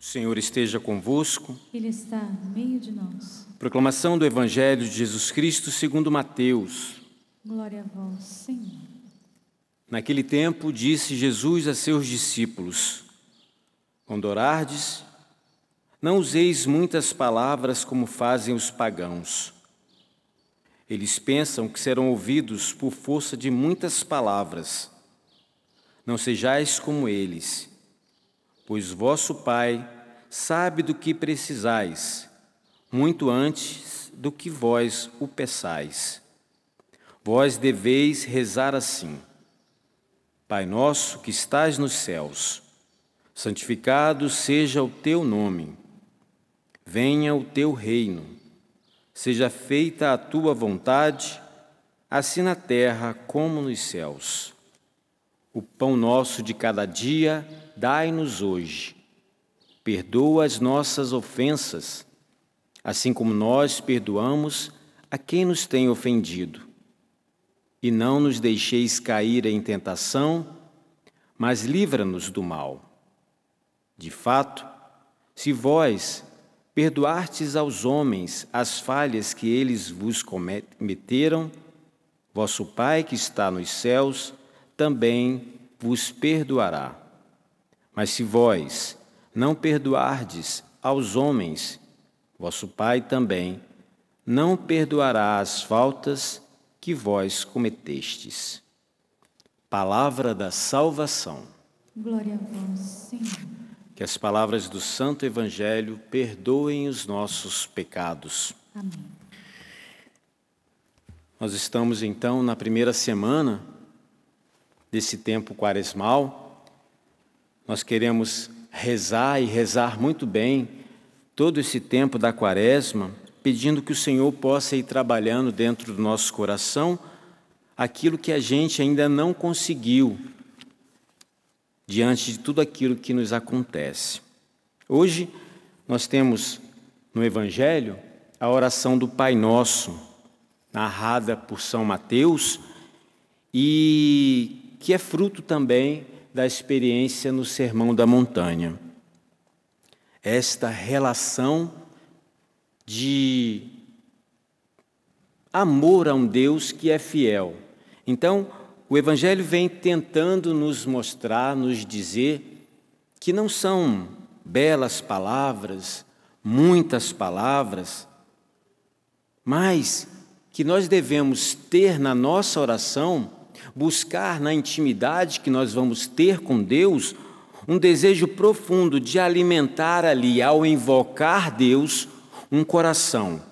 O Senhor esteja convosco. Ele está no meio de nós. Proclamação do Evangelho de Jesus Cristo segundo Mateus. Glória a vós, Senhor. Naquele tempo disse Jesus a seus discípulos: Quando orardes, não useis muitas palavras como fazem os pagãos. Eles pensam que serão ouvidos por força de muitas palavras. Não sejais como eles, pois vosso Pai sabe do que precisais, muito antes do que vós o peçais. Vós deveis rezar assim: Pai nosso que estás nos céus, santificado seja o teu nome. Venha o teu reino. Seja feita a tua vontade, assim na terra como nos céus. O pão nosso de cada dia, dai-nos hoje. Perdoa as nossas ofensas, assim como nós perdoamos a quem nos tem ofendido. E não nos deixeis cair em tentação, mas livra-nos do mal. De fato, se vós perdoartes aos homens as falhas que eles vos cometeram, vosso Pai que está nos céus, também vos perdoará. Mas se vós não perdoardes aos homens, vosso Pai também não perdoará as faltas que vós cometestes. Palavra da salvação. Glória a vós, Senhor. Que as palavras do Santo Evangelho perdoem os nossos pecados. Amém. Nós estamos então na primeira semana desse tempo quaresmal. Nós queremos rezar e rezar muito bem todo esse tempo da quaresma, pedindo que o Senhor possa ir trabalhando dentro do nosso coração aquilo que a gente ainda não conseguiu diante de tudo aquilo que nos acontece. Hoje nós temos no Evangelho a oração do Pai Nosso, narrada por São Mateus, e que é fruto também da experiência no Sermão da Montanha. Esta relação de amor a um Deus que é fiel. Então, o Evangelho vem tentando nos mostrar, nos dizer, que não são belas palavras, muitas palavras, mas que nós devemos ter na nossa oração buscar na intimidade que nós vamos ter com Deus um desejo profundo de alimentar ali, ao invocar Deus, um coração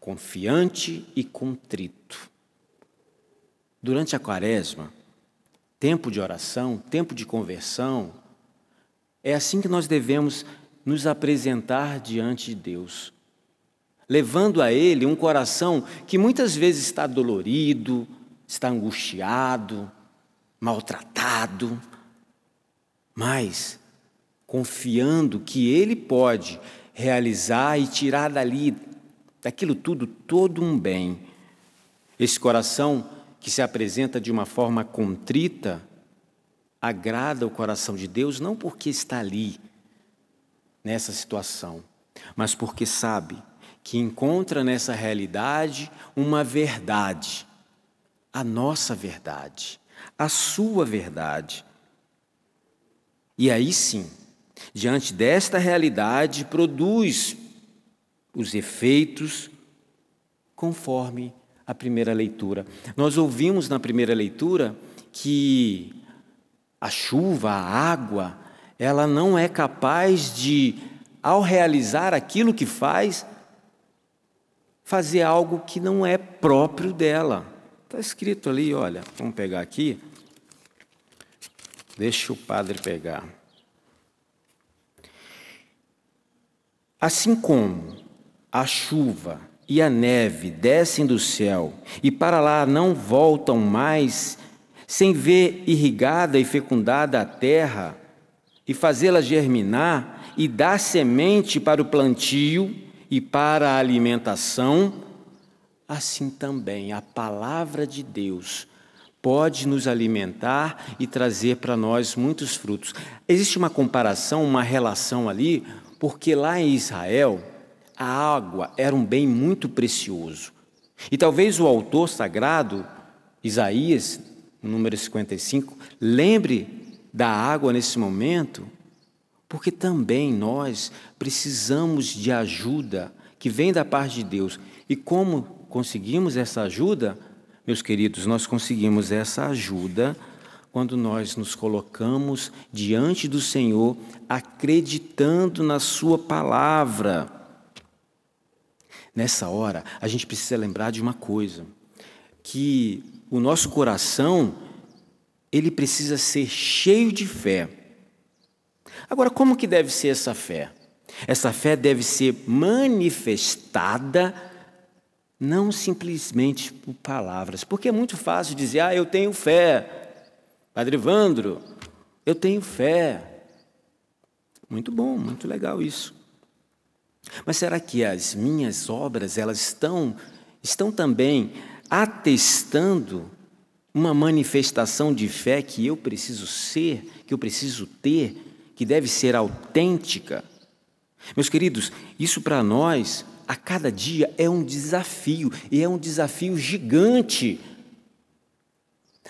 confiante e contrito. Durante a quaresma, tempo de oração, tempo de conversão, é assim que nós devemos nos apresentar diante de Deus, levando a Ele um coração que muitas vezes está dolorido, está angustiado, maltratado, mas confiando que Ele pode realizar e tirar dali, daquilo tudo, todo um bem. Esse coração que se apresenta de uma forma contrita agrada o coração de Deus não porque está ali, nessa situação, mas porque sabe que encontra nessa realidade uma verdade a nossa verdade, a sua verdade. E aí sim, diante desta realidade, produz os efeitos conforme a primeira leitura. Nós ouvimos na primeira leitura que a chuva, a água, ela não é capaz de, ao realizar aquilo que faz, fazer algo que não é próprio dela. Está escrito ali, olha, vamos pegar aqui. Deixa o padre pegar. Assim como a chuva e a neve descem do céu e para lá não voltam mais, sem ver irrigada e fecundada a terra e fazê-la germinar e dar semente para o plantio e para a alimentação, assim também a palavra de Deus pode nos alimentar e trazer para nós muitos frutos. Existe uma comparação, uma relação ali, porque lá em Israel a água era um bem muito precioso. E talvez o autor sagrado, Isaías, número 55, lembre da água nesse momento, porque também nós precisamos de ajuda que vem da parte de Deus. E como conseguimos essa ajuda? Meus queridos, nós conseguimos essa ajuda quando nós nos colocamos diante do Senhor, acreditando na Sua palavra. Nessa hora, a gente precisa lembrar de uma coisa: que o nosso coração, ele precisa ser cheio de fé. Agora, como que deve ser essa fé? Essa fé deve ser manifestada não simplesmente por palavras, porque é muito fácil dizer, ah, eu tenho fé, Padre Evandro, eu tenho fé. Muito bom, muito legal isso. Mas será que as minhas obras, elas estão, estão também atestando uma manifestação de fé que eu preciso ser, que eu preciso ter, que deve ser autêntica. Meus queridos, isso para nós a cada dia é um desafio, e é um desafio gigante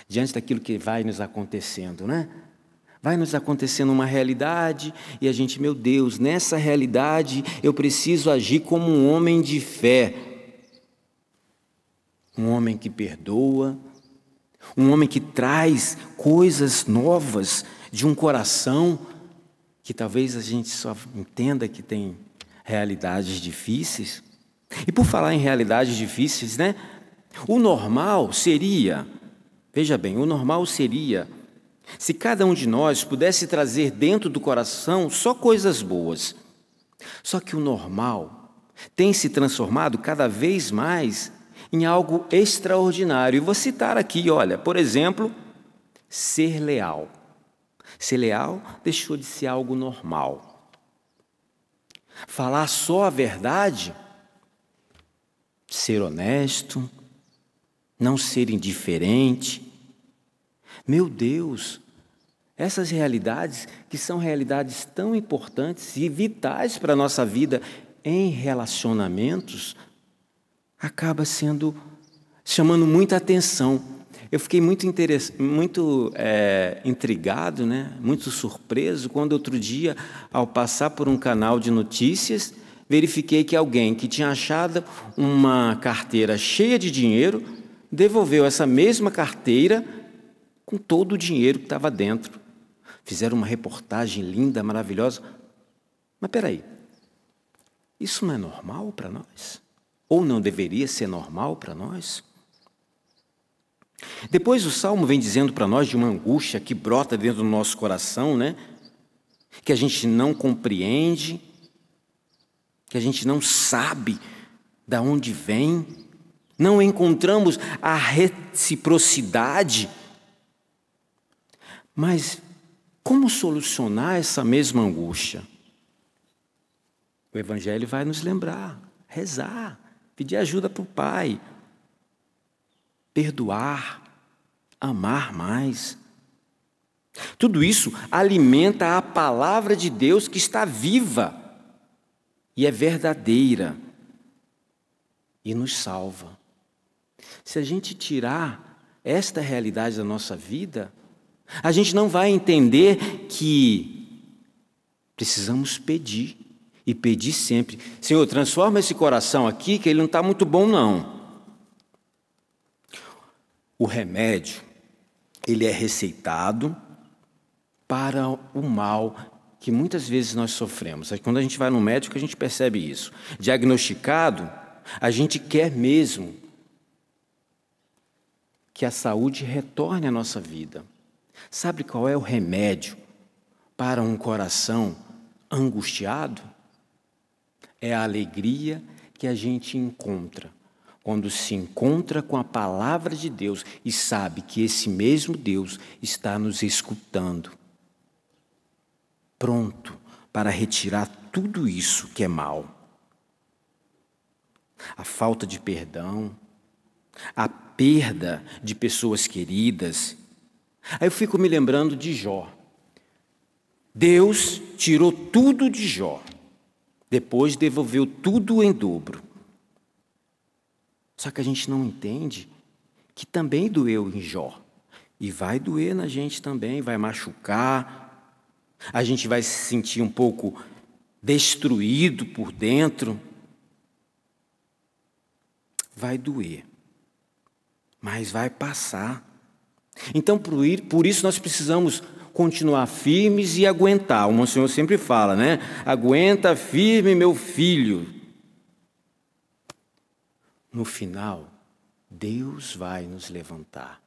diante daquilo que vai nos acontecendo, né? Vai nos acontecendo uma realidade e a gente, meu Deus, nessa realidade eu preciso agir como um homem de fé. Um homem que perdoa, um homem que traz coisas novas de um coração que talvez a gente só entenda que tem realidades difíceis. E por falar em realidades difíceis, né? O normal seria, veja bem, o normal seria se cada um de nós pudesse trazer dentro do coração só coisas boas. Só que o normal tem se transformado cada vez mais em algo extraordinário. E vou citar aqui, olha, por exemplo, ser leal. Ser leal deixou de ser algo normal falar só a verdade, ser honesto, não ser indiferente. Meu Deus, essas realidades que são realidades tão importantes e vitais para a nossa vida em relacionamentos, acaba sendo chamando muita atenção eu fiquei muito, muito é, intrigado, né? muito surpreso, quando outro dia, ao passar por um canal de notícias, verifiquei que alguém que tinha achado uma carteira cheia de dinheiro devolveu essa mesma carteira com todo o dinheiro que estava dentro. Fizeram uma reportagem linda, maravilhosa. Mas peraí, isso não é normal para nós? Ou não deveria ser normal para nós? Depois o salmo vem dizendo para nós de uma angústia que brota dentro do nosso coração, né? Que a gente não compreende, que a gente não sabe da onde vem, não encontramos a reciprocidade. Mas como solucionar essa mesma angústia? O Evangelho vai nos lembrar, rezar, pedir ajuda para o Pai, perdoar, amar mais. Tudo isso alimenta a palavra de Deus que está viva e é verdadeira e nos salva. Se a gente tirar esta realidade da nossa vida, a gente não vai entender que precisamos pedir e pedir sempre. Senhor, transforma esse coração aqui, que ele não está muito bom, não. O remédio, ele é receitado para o mal que muitas vezes nós sofremos. É quando a gente vai no médico, a gente percebe isso. Diagnosticado, a gente quer mesmo que a saúde retorne à nossa vida. Sabe qual é o remédio para um coração angustiado? É a alegria que a gente encontra quando se encontra com a palavra de Deus e sabe que esse mesmo Deus está nos escutando, pronto para retirar tudo isso que é mal. A falta de perdão, a perda de pessoas queridas. Aí eu fico me lembrando de Jó. Deus tirou tudo de Jó, depois devolveu tudo em dobro. Só que a gente não entende que também doeu em Jó. E vai doer na gente também, vai machucar. A gente vai se sentir um pouco destruído por dentro. Vai doer. Mas vai passar. Então, por isso, nós precisamos continuar firmes e aguentar. O Monsenhor sempre fala, né? Aguenta firme, meu filho no final, Deus vai nos levantar.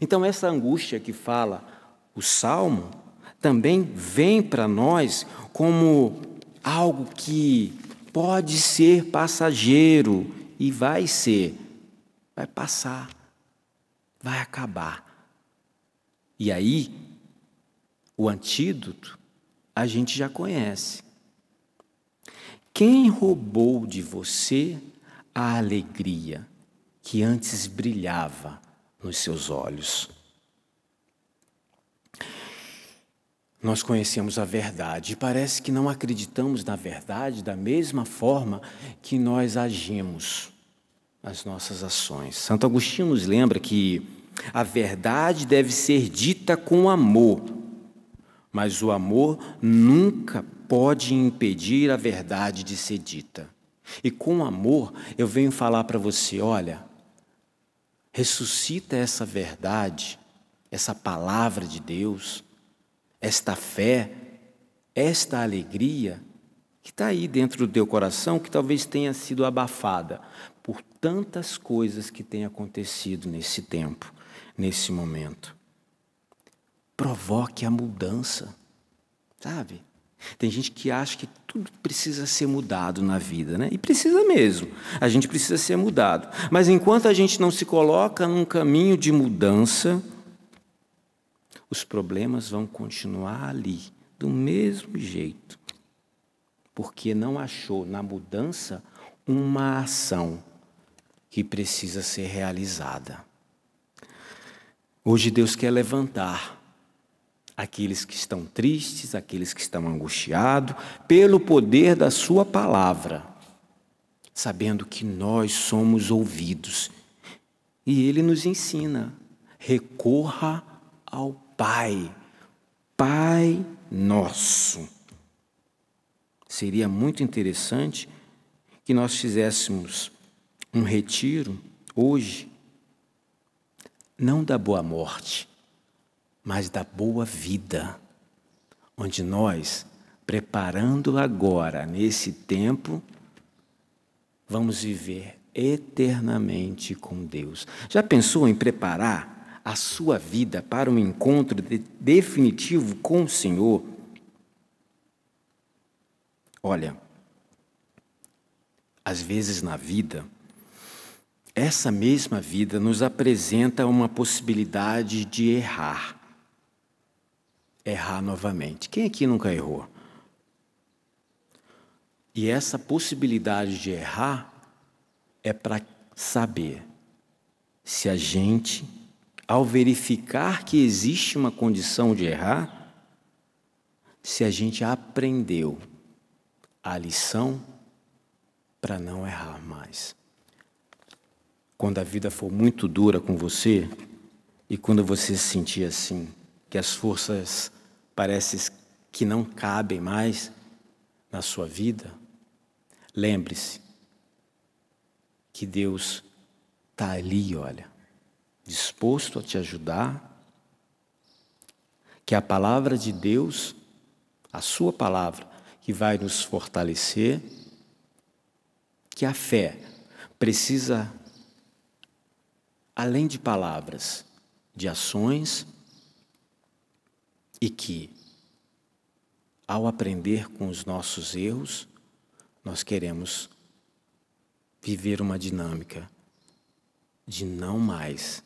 Então, essa angústia que fala o Salmo também vem para nós como algo que pode ser passageiro e vai ser, vai passar, vai acabar. E aí, o antídoto a gente já conhece. Quem roubou de você a alegria que antes brilhava nos seus olhos. Nós conhecemos a verdade e parece que não acreditamos na verdade da mesma forma que nós agimos as nossas ações. Santo Agostinho nos lembra que a verdade deve ser dita com amor, mas o amor nunca pode impedir a verdade de ser dita. E com amor eu venho falar para você: olha, ressuscita essa verdade, essa palavra de Deus, esta fé, esta alegria que está aí dentro do teu coração, que talvez tenha sido abafada por tantas coisas que têm acontecido nesse tempo, nesse momento. Provoque a mudança, sabe? Tem gente que acha que tudo precisa ser mudado na vida, né? E precisa mesmo. A gente precisa ser mudado. Mas enquanto a gente não se coloca num caminho de mudança, os problemas vão continuar ali, do mesmo jeito. Porque não achou na mudança uma ação que precisa ser realizada. Hoje Deus quer levantar aqueles que estão tristes, aqueles que estão angustiados, pelo poder da Sua palavra, sabendo que nós somos ouvidos. E Ele nos ensina: recorra ao Pai, Pai nosso. Seria muito interessante que nós fizéssemos um retiro hoje, não da boa morte mas da boa vida, onde nós, preparando agora, nesse tempo, vamos viver eternamente com Deus. Já pensou em preparar a sua vida para um encontro de definitivo com o Senhor? Olha, às vezes na vida, essa mesma vida nos apresenta uma possibilidade de errar errar novamente. Quem aqui nunca errou? E essa possibilidade de errar é para saber se a gente, ao verificar que existe uma condição de errar, se a gente aprendeu a lição para não errar mais. Quando a vida for muito dura com você e quando você sentir assim que as forças parece que não cabem mais na sua vida, lembre-se que Deus está ali, olha, disposto a te ajudar, que a palavra de Deus, a sua palavra, que vai nos fortalecer, que a fé precisa, além de palavras, de ações e que, ao aprender com os nossos erros, nós queremos viver uma dinâmica de não mais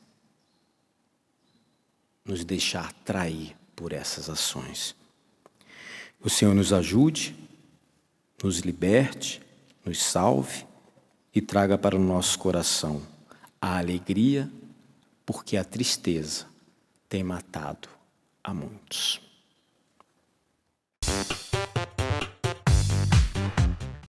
nos deixar trair por essas ações. O Senhor nos ajude, nos liberte, nos salve e traga para o nosso coração a alegria, porque a tristeza tem matado a muitos.